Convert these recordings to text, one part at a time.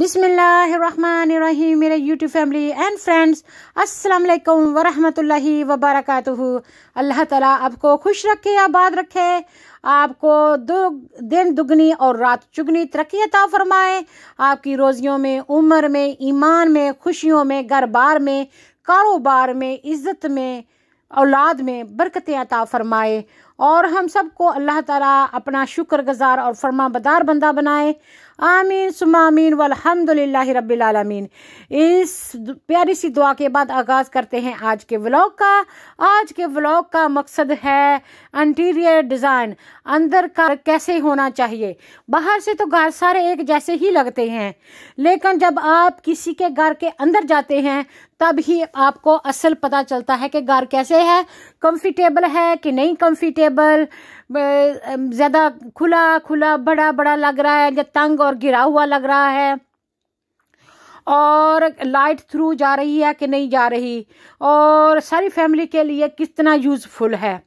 बिसमीम मेरे YouTube family and friends अस्सलाम वालेकुम वरहमतुल्लाहि वबरकातुहु अल्लाह ताला आपको खुश रखे आबाद रखे आपको दो दिन दुगनी और रात चुगनी तरक्की अता फरमाए आपकी रोज़ियों में उम्र में ईमान में खुशियों में घर बार में कारोबार में इज़्ज़त में औलाद में बरकतें अता फरमाए और हम सबको अल्लाह ताला अपना शुक्र गुज़ार और फरमा बदार बंदा बनाए आमीन सुमामीन वलहमदिल्ला रबीआलमीन इस प्यारी सी दुआ के बाद आगाज़ करते हैं आज के व्लॉग का आज के व्लॉग का मकसद है इंटीरियर डिज़ाइन अंदर का कैसे होना चाहिए बाहर से तो घर सारे एक जैसे ही लगते हैं लेकिन जब आप किसी के घर के अंदर जाते हैं तब ही आपको असल पता चलता है कि गार कैसे है कंफर्टेबल है कि नहीं कंफर्टेबल ज़्यादा खुला खुला बड़ा बड़ा लग रहा है या तंग और गिरा हुआ लग रहा है और लाइट थ्रू जा रही है कि नहीं जा रही और सारी फैमिली के लिए कितना यूज़फुल है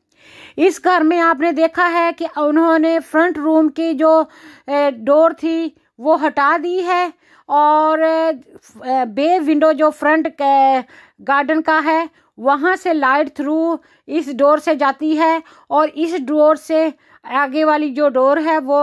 इस घर में आपने देखा है कि उन्होंने फ्रंट रूम की जो डोर थी वो हटा दी है और बे विंडो जो फ्रंट गार्डन का है वहाँ से लाइट थ्रू इस डोर से जाती है और इस डोर से आगे वाली जो डोर है वो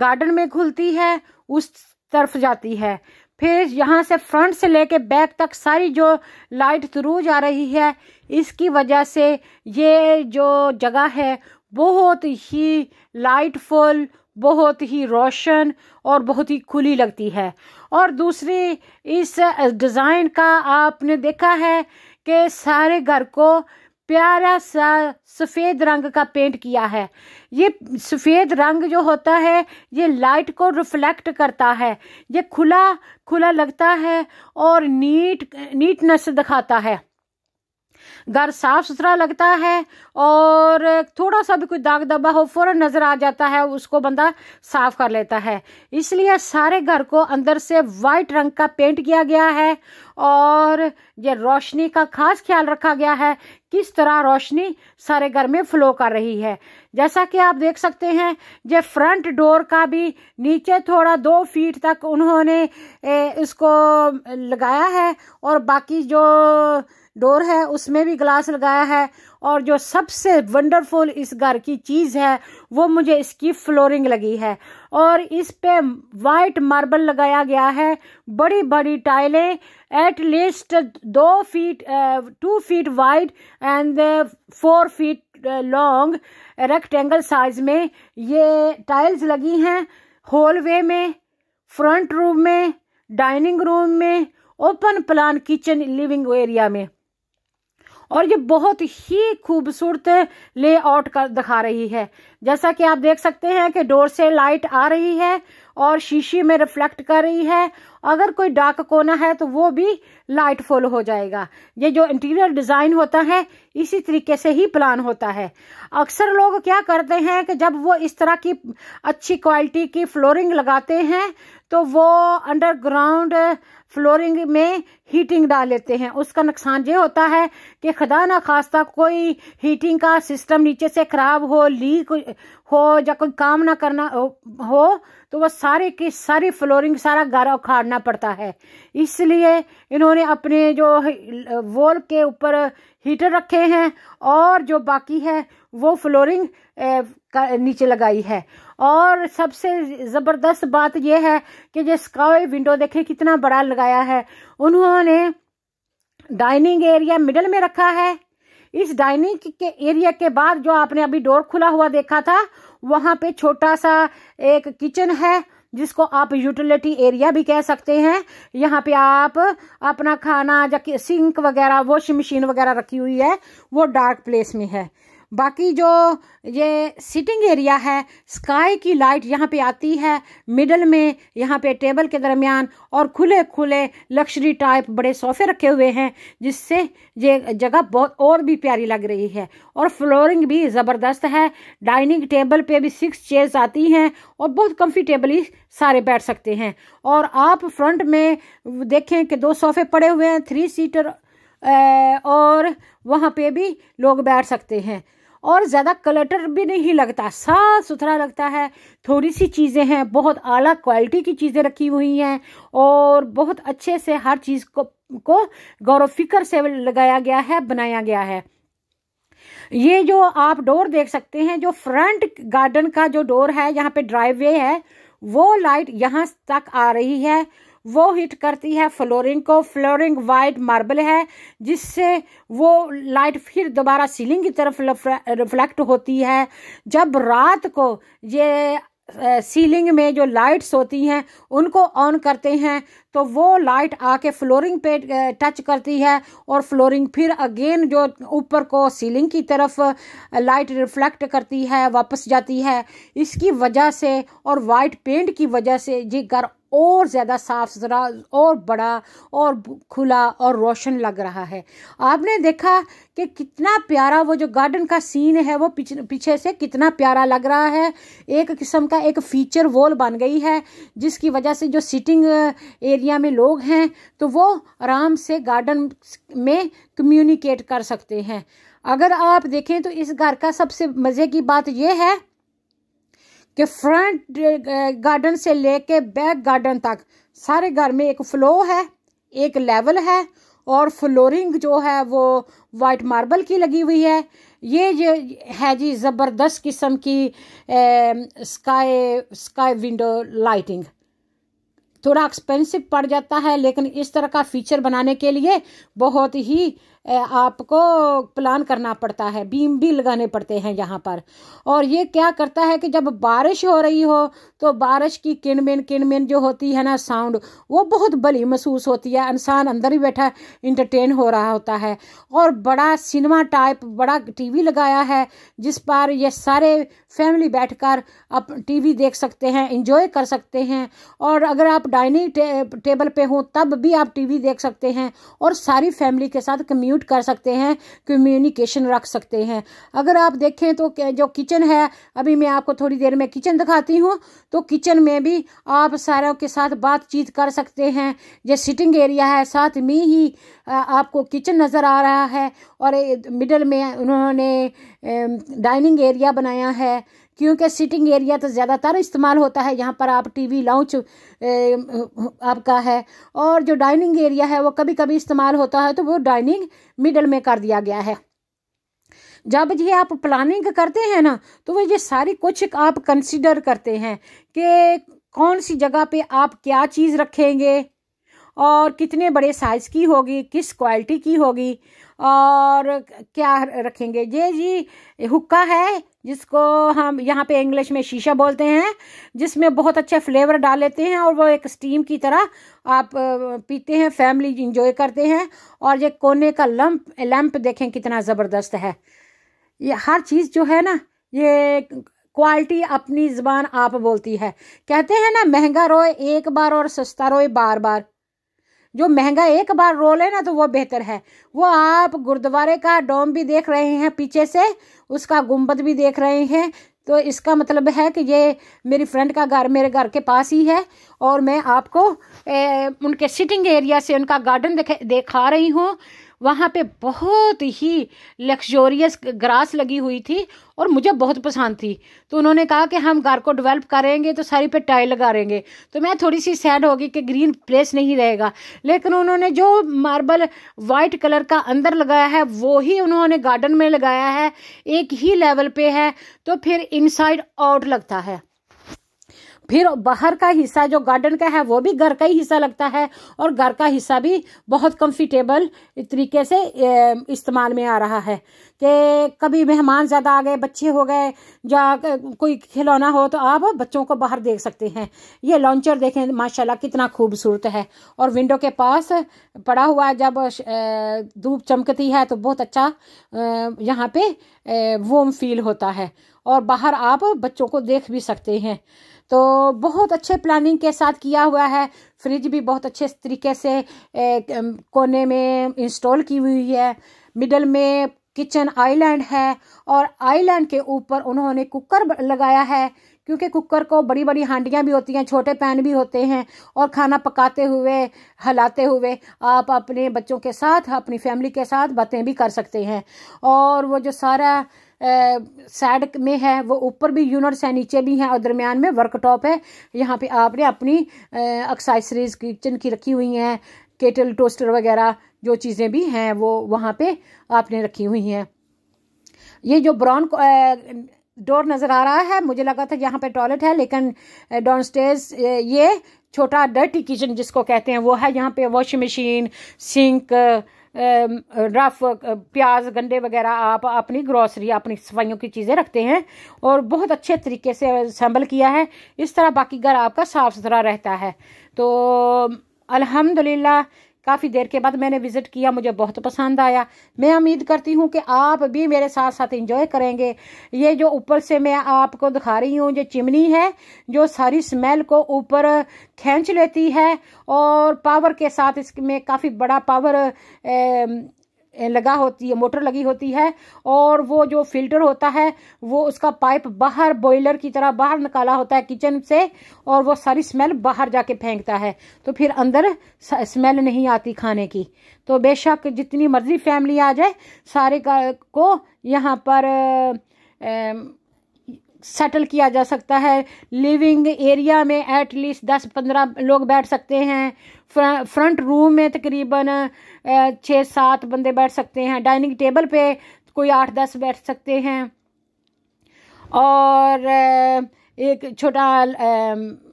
गार्डन में खुलती है उस तरफ जाती है फिर यहाँ से फ्रंट से लेके बैक तक सारी जो लाइट थ्रू जा रही है इसकी वजह से ये जो जगह है बहुत ही लाइटफुल बहुत ही रोशन और बहुत ही खुली लगती है और दूसरी इस डिज़ाइन का आपने देखा है कि सारे घर को प्यारा सा सफ़ेद रंग का पेंट किया है ये सफ़ेद रंग जो होता है ये लाइट को रिफ्लेक्ट करता है ये खुला खुला लगता है और नीट नीटनेस दिखाता है घर साफ सुथरा लगता है और थोड़ा सा भी कोई दाग दबा हो फौरन नज़र आ जाता है उसको बंदा साफ कर लेता है इसलिए सारे घर को अंदर से वाइट रंग का पेंट किया गया है और ये रोशनी का खास ख्याल रखा गया है किस तरह रोशनी सारे घर में फ्लो कर रही है जैसा कि आप देख सकते हैं ये फ्रंट डोर का भी नीचे थोड़ा दो फीट तक उन्होंने इसको लगाया है और बाकी जो डोर है उसमें भी ग्लास लगाया है और जो सबसे वंडरफुल इस घर की चीज़ है वो मुझे इसकी फ्लोरिंग लगी है और इस पे वाइट मार्बल लगाया गया है बड़ी बड़ी टाइलें एट लीस्ट दो feet two feet wide and four feet long rectangle size में ये टाइल्स लगी हैं हॉल वे में फ्रंट रूम में डाइनिंग रूम में open plan kitchen living area में और ये बहुत ही खूबसूरत लेआउट कर दिखा रही है जैसा कि आप देख सकते हैं कि डोर से लाइट आ रही है और शीशे में रिफ्लेक्ट कर रही है अगर कोई डार्क कोना है तो वो भी लाइट फुल हो जाएगा ये जो इंटीरियर डिज़ाइन होता है इसी तरीके से ही प्लान होता है अक्सर लोग क्या करते हैं कि जब वो इस तरह की अच्छी क्वालिटी की फ्लोरिंग लगाते हैं तो वो अंडरग्राउंड फ्लोरिंग में हीटिंग डाल लेते हैं उसका नुकसान ये होता है कि खदा ना खास्ता कोई हीटिंग का सिस्टम नीचे से ख़राब हो लीक हो या कोई काम ना करना हो तो वह सारे की सारी फ्लोरिंग सारा गारा उखाड़ना पड़ता है इसलिए इन्होंने अपने जो वॉल के ऊपर हीटर रखे हैं और जो बाकी है वो फ्लोरिंग नीचे लगाई है और सबसे ज़बरदस्त बात यह है कि ये स्काई विंडो देखें कितना बड़ा लगाया है उन्होंने डाइनिंग एरिया मिडल में रखा है इस डाइनिंग के एरिया के बाद जो आपने अभी डोर खुला हुआ देखा था वहाँ पे छोटा सा एक किचन है जिसको आप यूटिलिटी एरिया भी कह सकते हैं यहाँ पे आप अपना खाना या सिंक वगैरह वॉशिंग मशीन वगैरह रखी हुई है वो डार्क प्लेस में है बाकी जो ये सिटिंग एरिया है स्काई की लाइट यहाँ पे आती है मिडल में यहाँ पे टेबल के दरमियान और खुले खुले लक्जरी टाइप बड़े सोफ़े रखे हुए हैं जिससे ये जगह बहुत और भी प्यारी लग रही है और फ्लोरिंग भी ज़बरदस्त है डाइनिंग टेबल पे भी सिक्स चेयर्स आती हैं और बहुत कम्फर्टेबली सारे बैठ सकते हैं और आप फ्रंट में देखें कि दो सोफ़े पड़े हुए हैं थ्री सीटर और वहाँ पे भी लोग बैठ सकते हैं और ज़्यादा कलटर भी नहीं लगता साफ सुथरा लगता है थोड़ी सी चीज़ें हैं बहुत आला क्वालिटी की चीज़ें रखी हुई हैं और बहुत अच्छे से हर चीज़ को को गौरव फिक्र से लगाया गया है बनाया गया है ये जो आप डोर देख सकते हैं जो फ्रंट गार्डन का जो डोर है यहाँ पे ड्राइववे है वो लाइट यहाँ तक आ रही है वो हिट करती है फ्लोरिंग को फ्लोरिंग वाइट मार्बल है जिससे वो लाइट फिर दोबारा सीलिंग की तरफ रिफ्लेक्ट होती है जब रात को ये सीलिंग में जो लाइट्स होती हैं उनको ऑन करते हैं तो वो लाइट आके फ्लोरिंग पे टच करती है और फ्लोरिंग फिर अगेन जो ऊपर को सीलिंग की तरफ लाइट रिफ्लेक्ट करती है वापस जाती है इसकी वजह से और वाइट पेंट की वजह से ये घर और ज़्यादा साफ सुथरा और बड़ा और खुला और रोशन लग रहा है आपने देखा कि कितना प्यारा वो जो गार्डन का सीन है वो पीछे पीछे से कितना प्यारा लग रहा है एक किस्म का एक फीचर वॉल बन गई है जिसकी वजह से जो सिटिंग एरिया में लोग हैं तो वो आराम से गार्डन में कम्युनिकेट कर सकते हैं अगर आप देखें तो इस घर का सबसे मज़े की बात यह है कि फ्रंट गार्डन से लेके बैक गार्डन तक सारे घर में एक फ्लो है एक लेवल है और फ्लोरिंग जो है वो वाइट मार्बल की लगी हुई है ये जो है जी ज़बरदस्त किस्म की ए, स्काई स्काई विंडो लाइटिंग थोड़ा एक्सपेंसिव पड़ जाता है लेकिन इस तरह का फीचर बनाने के लिए बहुत ही आपको प्लान करना पड़ता है बीम भी लगाने पड़ते हैं यहाँ पर और ये क्या करता है कि जब बारिश हो रही हो तो बारिश की किनमिन किनमिन जो होती है ना साउंड वो बहुत भली महसूस होती है इंसान अंदर ही बैठा इंटरटेन हो रहा होता है और बड़ा सिनेमा टाइप बड़ा टीवी लगाया है जिस पर ये सारे फैमिली बैठकर आप टीवी देख सकते हैं इंजॉय कर सकते हैं और अगर आप डाइनिंग टे, टेबल पे हों तब भी आप टीवी देख सकते हैं और सारी फैमिली के साथ कम्यू म्यूट कर सकते हैं कम्युनिकेशन रख सकते हैं अगर आप देखें तो जो किचन है अभी मैं आपको थोड़ी देर में किचन दिखाती हूँ तो किचन में भी आप सारों के साथ बातचीत कर सकते हैं जो सिटिंग एरिया है साथ में ही आपको किचन नज़र आ रहा है और मिडल में उन्होंने डाइनिंग एरिया बनाया है क्योंकि सिटिंग एरिया तो ज़्यादातर इस्तेमाल होता है यहाँ पर आप टीवी लाउंज आपका है और जो डाइनिंग एरिया है वो कभी कभी इस्तेमाल होता है तो वो डाइनिंग मिडल में कर दिया गया है जब ये आप प्लानिंग करते हैं ना तो वो ये सारी कुछ आप कंसिडर करते हैं कि कौन सी जगह पे आप क्या चीज़ रखेंगे और कितने बड़े साइज़ की होगी किस क्वालिटी की होगी और क्या रखेंगे ये जी हुक्का है जिसको हम यहाँ पे इंग्लिश में शीशा बोलते हैं जिसमें बहुत अच्छा फ्लेवर डाल लेते हैं और वो एक स्टीम की तरह आप पीते हैं फैमिली इंजॉय करते हैं और ये कोने का लम्प लैम्प देखें कितना ज़बरदस्त है ये हर चीज़ जो है ना ये क्वालिटी अपनी ज़बान आप बोलती है कहते हैं ना महंगा रोए एक बार और सस्ता रोए बार बार जो महंगा एक बार रोल है ना तो वो बेहतर है वो आप गुरुद्वारे का डोम भी देख रहे हैं पीछे से उसका गुम्बद भी देख रहे हैं तो इसका मतलब है कि ये मेरी फ्रेंड का घर मेरे घर के पास ही है और मैं आपको ए, उनके सिटिंग एरिया से उनका गार्डन दिखा रही हूँ वहाँ पे बहुत ही लग्जोरियस ग्रास लगी हुई थी और मुझे बहुत पसंद थी तो उन्होंने कहा कि हम घर को डेवलप करेंगे तो सारी पे टाइल लगा लगाएंगे तो मैं थोड़ी सी सैड होगी कि ग्रीन प्लेस नहीं रहेगा लेकिन उन्होंने जो मार्बल वाइट कलर का अंदर लगाया है वो ही उन्होंने गार्डन में लगाया है एक ही लेवल पे है तो फिर इनसाइड आउट लगता है फिर बाहर का हिस्सा जो गार्डन का है वो भी घर का ही हिस्सा लगता है और घर का हिस्सा भी बहुत कंफर्टेबल तरीके से इस्तेमाल में आ रहा है कि कभी मेहमान ज़्यादा आ गए बच्चे हो गए या कोई खिलौना हो तो आप बच्चों को बाहर देख सकते हैं ये लॉन्चर देखें माशाल्लाह कितना खूबसूरत है और विंडो के पास पड़ा हुआ जब धूप चमकती है तो बहुत अच्छा यहाँ पे वोम फील होता है और बाहर आप बच्चों को देख भी सकते हैं तो बहुत अच्छे प्लानिंग के साथ किया हुआ है फ्रिज भी बहुत अच्छे तरीके से ए, कोने में इंस्टॉल की हुई है मिडल में किचन आइलैंड है और आइलैंड के ऊपर उन्होंने कुकर लगाया है क्योंकि कुकर को बड़ी बड़ी हांडियाँ भी होती हैं छोटे पैन भी होते हैं और खाना पकाते हुए हलाते हुए आप अपने बच्चों के साथ अपनी फैमिली के साथ बातें भी कर सकते हैं और वो जो सारा साइड में है वो ऊपर भी यूनिट्स हैं नीचे भी हैं और दरमियान में वर्कटॉप है यहाँ पे आपने अपनी एक्सेसरीज किचन की रखी हुई हैं केटल टोस्टर वगैरह जो चीज़ें भी हैं वो वहाँ पे आपने रखी हुई हैं ये जो ब्राउन डोर नज़र आ रहा है मुझे लगा था यहाँ पे टॉयलेट है लेकिन डाउन स्टेज ये छोटा डर्टी किचन जिसको कहते हैं वो है यहाँ पे वॉशिंग मशीन सिंक रफ प्याज गंडे वगैरह आप अपनी ग्रॉसरी अपनी सफाइयों की चीज़ें रखते हैं और बहुत अच्छे तरीके से असम्बल किया है इस तरह बाकी घर आपका साफ़ सुथरा रहता है तो अल्हम्दुलिल्लाह काफ़ी देर के बाद मैंने विज़िट किया मुझे बहुत पसंद आया मैं उम्मीद करती हूँ कि आप भी मेरे साथ साथ इंजॉय करेंगे ये जो ऊपर से मैं आपको दिखा रही हूँ जो चिमनी है जो सारी स्मेल को ऊपर खींच लेती है और पावर के साथ इसमें काफ़ी बड़ा पावर लगा होती है मोटर लगी होती है और वो जो फिल्टर होता है वो उसका पाइप बाहर बॉयलर की तरह बाहर निकाला होता है किचन से और वो सारी स्मेल बाहर जाके फेंकता है तो फिर अंदर स्मेल नहीं आती खाने की तो बेशक जितनी मर्जी फैमिली आ जाए सारे को यहाँ पर ए, सेटल किया जा सकता है लिविंग एरिया में एट लीस्ट दस पंद्रह लोग बैठ सकते हैं फ्रंट रूम में तकरीबन छः सात बंदे बैठ सकते हैं डाइनिंग टेबल पे कोई आठ दस बैठ सकते हैं और एक छोटा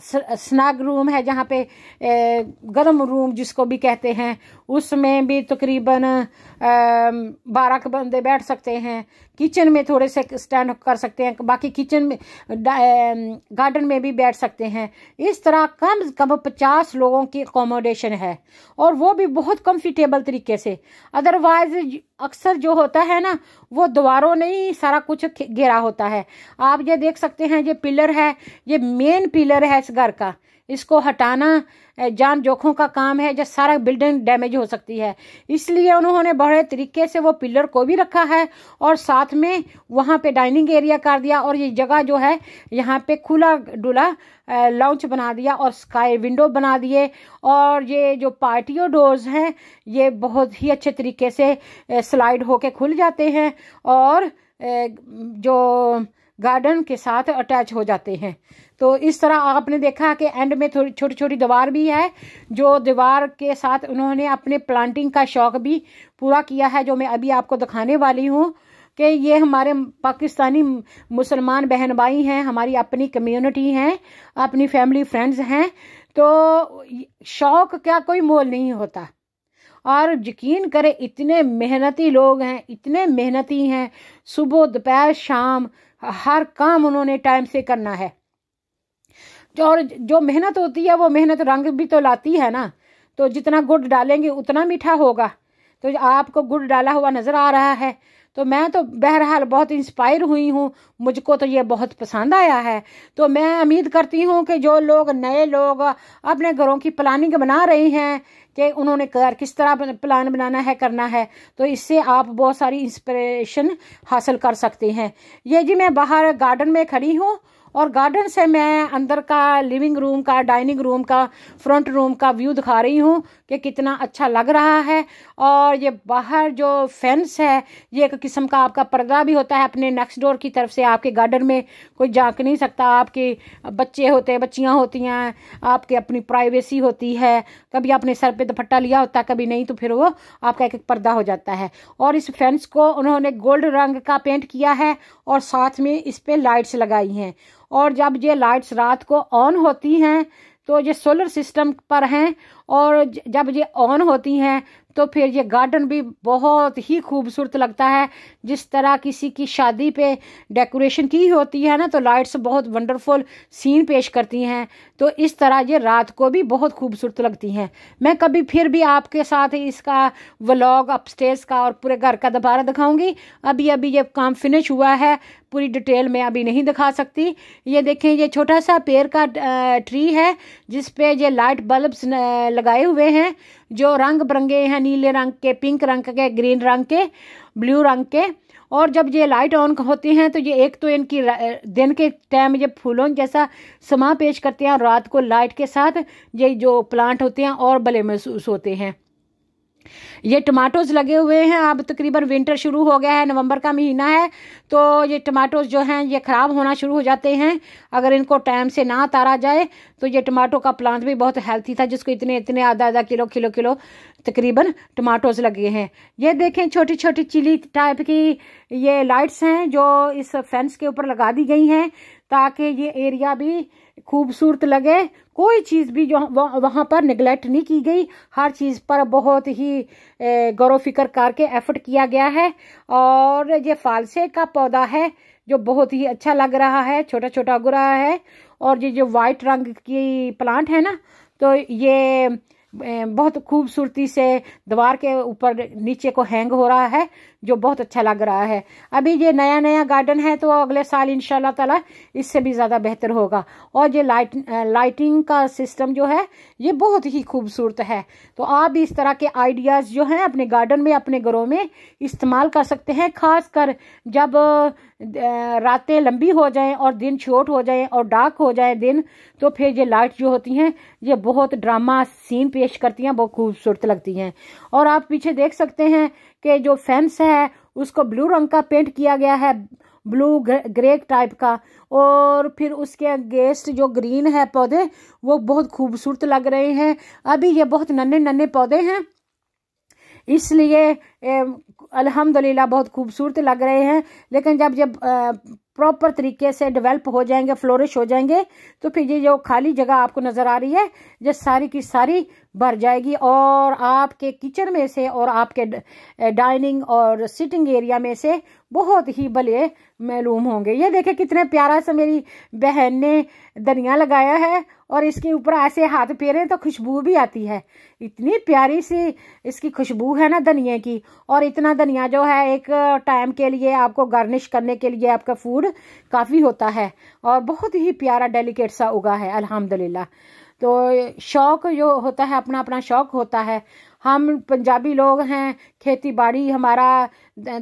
स्नैग रूम है जहाँ पे गर्म रूम जिसको भी कहते हैं उसमें भी तकरीबन बारह के बंदे बैठ सकते हैं किचन में थोड़े से स्टैंड कर सकते हैं बाकी किचन में गार्डन में भी बैठ सकते हैं इस तरह कम से कम पचास लोगों की अकोमोडेशन है और वो भी बहुत कंफर्टेबल तरीके से अदरवाइज अक्सर जो होता है ना वो दीवारों ने ही सारा कुछ घेरा होता है आप ये देख सकते हैं ये पिलर है ये मेन पिलर है इस घर का इसको हटाना जान जोखों का काम है जब सारा बिल्डिंग डैमेज हो सकती है इसलिए उन्होंने बड़े तरीके से वो पिलर को भी रखा है और साथ में वहाँ पे डाइनिंग एरिया कर दिया और ये जगह जो है यहाँ पे खुला डुला लॉन्च बना दिया और स्काई विंडो बना दिए और ये जो पार्टियो डोर्स हैं ये बहुत ही अच्छे तरीके से स्लाइड होके खुल जाते हैं और जो गार्डन के साथ अटैच हो जाते हैं तो इस तरह आपने देखा कि एंड में थोड़ी छोटी छोटी दीवार भी है जो दीवार के साथ उन्होंने अपने प्लांटिंग का शौक भी पूरा किया है जो मैं अभी आपको दिखाने वाली हूँ कि ये हमारे पाकिस्तानी मुसलमान बहन भाई हैं हमारी अपनी कम्युनिटी हैं अपनी फैमिली फ्रेंड्स हैं तो शौक क्या कोई मोल नहीं होता और यकीन करें इतने मेहनती लोग हैं इतने मेहनती हैं सुबह दोपहर शाम हर काम उन्होंने टाइम से करना है और जो मेहनत होती है वो मेहनत रंग भी तो लाती है ना तो जितना गुड़ डालेंगे उतना मीठा होगा तो आपको गुड़ डाला हुआ नज़र आ रहा है तो मैं तो बहरहाल बहुत इंस्पायर हुई हूँ मुझको तो ये बहुत पसंद आया है तो मैं उम्मीद करती हूँ कि जो लोग नए लोग अपने घरों की प्लानिंग बना रहे हैं कि उन्होंने कर किस तरह प्लान बनाना है करना है तो इससे आप बहुत सारी इंस्पिरेशन हासिल कर सकते हैं ये जी मैं बाहर गार्डन में खड़ी हूँ और गार्डन से मैं अंदर का लिविंग रूम का डाइनिंग रूम का फ्रंट रूम का व्यू दिखा रही हूँ कि कितना अच्छा लग रहा है और ये बाहर जो फेंस है ये एक किस्म का आपका पर्दा भी होता है अपने नेक्स्ट डोर की तरफ से आपके गार्डन में कोई झाँक नहीं सकता आपके बच्चे होते बच्चियाँ होती हैं आपके अपनी प्राइवेसी होती है कभी आपने सर पर दुपट्टा लिया होता है कभी नहीं तो फिर वो आपका एक एक पर्दा हो जाता है और इस फेंस को उन्होंने गोल्ड रंग का पेंट किया है और साथ में इस पर लाइट्स लगाई हैं और जब ये लाइट्स रात को ऑन होती हैं तो ये सोलर सिस्टम पर हैं और जब ये ऑन होती हैं तो फिर ये गार्डन भी बहुत ही खूबसूरत लगता है जिस तरह किसी की शादी पे डेकोरेशन की होती है ना तो लाइट्स बहुत वंडरफुल सीन पेश करती हैं तो इस तरह ये रात को भी बहुत खूबसूरत लगती हैं मैं कभी फिर भी आपके साथ इसका व्लॉग अपस्टेज का और पूरे घर का दोबारा दिखाऊंगी अभी अभी ये काम फिनिश हुआ है पूरी डिटेल में अभी नहीं दिखा सकती ये देखें ये छोटा सा पेड़ का ट्री है जिसपे ये लाइट बल्ब लगाए हुए हैं जो रंग बिरंगे हैं नीले रंग के पिंक रंग के ग्रीन रंग के ब्लू रंग के और जब ये लाइट ऑन होती हैं तो ये एक तो इनकी दिन के टाइम ये फूलों जैसा समा पेश करते हैं रात को लाइट के साथ ये जो प्लांट होते हैं और भले महसूस होते हैं ये टमाटोज लगे हुए हैं अब तकरीबन विंटर शुरू हो गया है नवंबर का महीना है तो ये टमाटोज जो हैं ये ख़राब होना शुरू हो जाते हैं अगर इनको टाइम से ना तारा जाए तो ये टमाटो का प्लांट भी बहुत हेल्थी था जिसको इतने इतने आधा आधा किलो किलो किलो तकरीबन टमाटोज लगे हैं ये देखें छोटी छोटी चिली टाइप की ये लाइट्स हैं जो इस फेंस के ऊपर लगा दी गई हैं ताकि ये एरिया भी खूबसूरत लगे कोई चीज़ भी जो वहाँ पर निगलेक्ट नहीं की गई हर चीज़ पर बहुत ही गौर फिक्र करके एफर्ट किया गया है और ये फालसे का पौधा है जो बहुत ही अच्छा लग रहा है छोटा छोटा उग रहा है और ये जो वाइट रंग की प्लांट है ना तो ये बहुत खूबसूरती से दीवार के ऊपर नीचे को हैंग हो रहा है जो बहुत अच्छा लग रहा है अभी ये नया नया गार्डन है तो अगले साल इन तला इससे भी ज़्यादा बेहतर होगा और ये लाइट लाइटिंग का सिस्टम जो है ये बहुत ही खूबसूरत है तो आप इस तरह के आइडियाज़ जो हैं अपने गार्डन में अपने घरों में इस्तेमाल कर सकते हैं ख़ास कर जब रातें लंबी हो जाएं और दिन छोट हो जाएं और डार्क हो जाए दिन तो फिर ये लाइट जो होती हैं ये बहुत ड्रामा सीन पेश करती हैं बहुत खूबसूरत लगती हैं और आप पीछे देख सकते हैं के जो फेंस है उसको ब्लू रंग का पेंट किया गया है ब्लू ग्रे टाइप का और फिर उसके अगेंस्ट जो ग्रीन है पौधे वो बहुत खूबसूरत लग रहे हैं अभी ये बहुत नन्हे नन्हे पौधे हैं इसलिए अल्हम्दुलिल्लाह बहुत खूबसूरत लग रहे हैं लेकिन जब जब प्रॉपर तरीके से डेवलप हो जाएंगे फ्लोरिश हो जाएंगे तो फिर ये जो खाली जगह आपको नज़र आ रही है जो सारी की सारी भर जाएगी और आपके किचन में से और आपके डाइनिंग और सिटिंग एरिया में से बहुत ही भले मालूम होंगे ये देखे कितने प्यारा सा मेरी बहन ने धनिया लगाया है और इसके ऊपर ऐसे हाथ फेरे तो खुशबू भी आती है इतनी प्यारी सी इसकी खुशबू है ना धनिए की और इतना धनिया जो है एक टाइम के लिए आपको गार्निश करने के लिए आपका फूड काफ़ी होता है और बहुत ही प्यारा डेलिकेट सा उगा है अल्हम्दुलिल्लाह तो शौक जो होता है अपना अपना शौक होता है हम पंजाबी लोग हैं खेती बाड़ी हमारा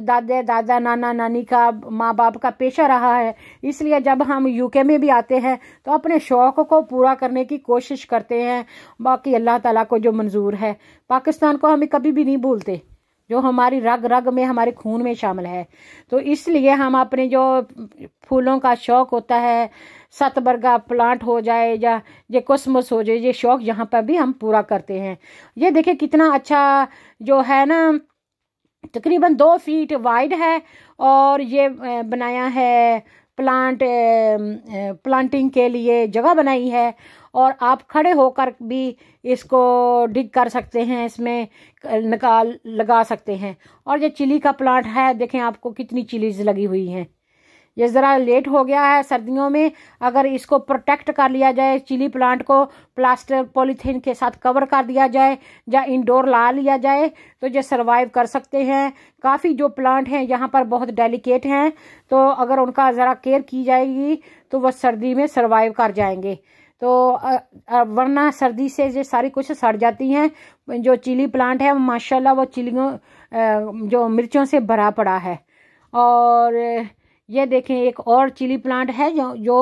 दादे दादा नाना नानी का माँ बाप का पेशा रहा है इसलिए जब हम यूके में भी आते हैं तो अपने शौक़ को पूरा करने की कोशिश करते हैं बाकी अल्लाह ताला को जो मंजूर है पाकिस्तान को हमें कभी भी नहीं भूलते जो हमारी रग रग में हमारे खून में शामिल है तो इसलिए हम अपने जो फूलों का शौक होता है सतबरगा प्लांट हो जाए या ये कोसमस हो जाए ये शौक यहाँ पर भी हम पूरा करते हैं ये देखिए कितना अच्छा जो है ना तकरीबन दो फीट वाइड है और ये बनाया है प्लांट प्लांटिंग के लिए जगह बनाई है और आप खड़े होकर भी इसको डिग कर सकते हैं इसमें निकाल लगा सकते हैं और ये चिली का प्लांट है देखें आपको कितनी चिलीज लगी हुई हैं ये ज़रा लेट हो गया है सर्दियों में अगर इसको प्रोटेक्ट कर लिया जाए चिली प्लांट को प्लास्टर पॉलीथीन के साथ कवर कर दिया जाए या इंडोर ला लिया जाए तो ये सरवाइव कर सकते हैं काफ़ी जो प्लांट हैं यहाँ पर बहुत डेलिकेट हैं तो अगर उनका ज़रा केयर की जाएगी तो वह सर्दी में सरवाइव कर जाएंगे तो वरना सर्दी से जो सारी कुछ सड़ जाती हैं जो चिली प्लांट है माशाल्लाह वो चिलियों जो मिर्चों से भरा पड़ा है और ये देखें एक और चिली प्लांट है जो जो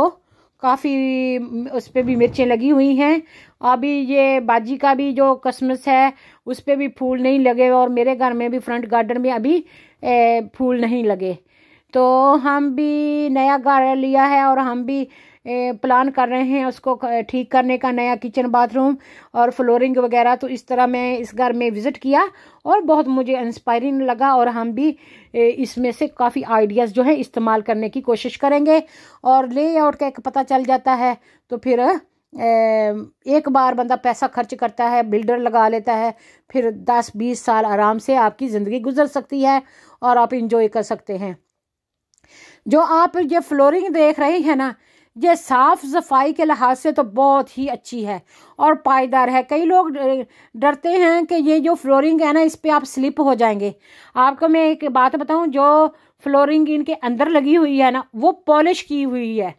काफ़ी उस पर भी मिर्चें लगी हुई हैं अभी ये बाजी का भी जो कसमस है उस पर भी फूल नहीं लगे और मेरे घर में भी फ्रंट गार्डन में अभी ए, फूल नहीं लगे तो हम भी नया घर लिया है और हम भी प्लान कर रहे हैं उसको ठीक करने का नया किचन बाथरूम और फ्लोरिंग वगैरह तो इस तरह मैं इस घर में विज़िट किया और बहुत मुझे इंस्पायरिंग लगा और हम भी इसमें से काफ़ी आइडियाज़ जो है इस्तेमाल करने की कोशिश करेंगे और लेआउट का एक पता चल जाता है तो फिर एक बार बंदा पैसा खर्च करता है बिल्डर लगा लेता है फिर दस बीस साल आराम से आपकी ज़िंदगी गुजर सकती है और आप इंजॉय कर सकते हैं जो आप ये फ्लोरिंग देख रहे हैं ना ये साफ़ सफाई के लिहाज से तो बहुत ही अच्छी है और पायदार है कई लोग डरते हैं कि ये जो फ्लोरिंग है ना इस पर आप स्लिप हो जाएंगे आपको मैं एक बात बताऊं जो फ्लोरिंग इनके अंदर लगी हुई है ना वो पॉलिश की हुई है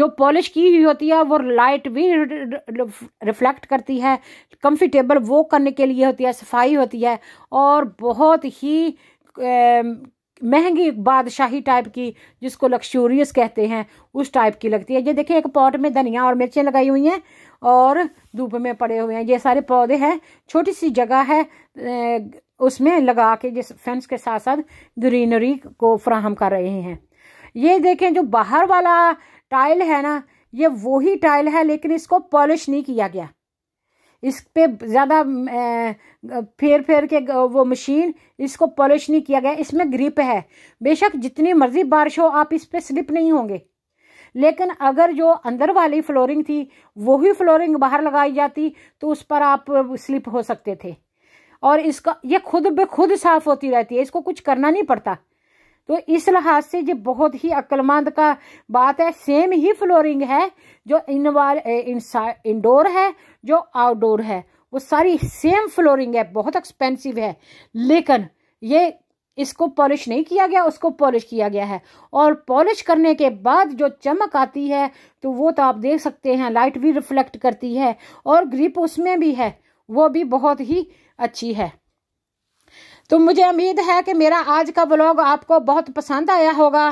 जो पॉलिश की हुई होती है वो लाइट भी रिफ्लेक्ट करती है कंफर्टेबल वो करने के लिए होती है सफाई होती है और बहुत ही महंगी बादशाही टाइप की जिसको लक्शूरियस कहते हैं उस टाइप की लगती है ये देखिए एक पॉट में धनिया और मिर्चें लगाई हुई हैं और धूप में पड़े हुए हैं ये सारे पौधे हैं छोटी सी जगह है उसमें लगा के जिस फेंस के साथ साथ ग्रीनरी को फ्राहम कर रहे हैं ये देखें जो बाहर वाला टाइल है ना ये वही टाइल है लेकिन इसको पॉलिश नहीं किया गया इस पर ज़्यादा फेर फेर के वो मशीन इसको पॉलिश नहीं किया गया इसमें ग्रिप है बेशक जितनी मर्ज़ी बारिश हो आप इस पर स्लिप नहीं होंगे लेकिन अगर जो अंदर वाली फ्लोरिंग थी वही फ्लोरिंग बाहर लगाई जाती तो उस पर आप स्लिप हो सकते थे और इसका ये खुद ब खुद साफ़ होती रहती है इसको कुछ करना नहीं पड़ता तो इस लिहाज से ये बहुत ही अक्लमंद का बात है सेम ही फ्लोरिंग है जो वाल इंडोर है जो आउटडोर है वो सारी सेम फ्लोरिंग है बहुत एक्सपेंसिव है लेकिन ये इसको पॉलिश नहीं किया गया उसको पॉलिश किया गया है और पॉलिश करने के बाद जो चमक आती है तो वो तो आप देख सकते हैं लाइट भी रिफ्लेक्ट करती है और ग्रिप उसमें भी है वो भी बहुत ही अच्छी है तो मुझे उम्मीद है कि मेरा आज का ब्लॉग आपको बहुत पसंद आया होगा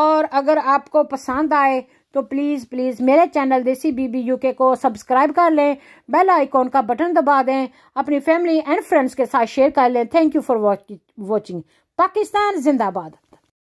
और अगर आपको पसंद आए तो प्लीज़ प्लीज़ मेरे चैनल देसी बीबी यूके को सब्सक्राइब कर लें बेल आइकॉन का बटन दबा दें अपनी फैमिली एंड फ्रेंड्स के साथ शेयर कर लें thank you for watching Pakistan जिंदाबाद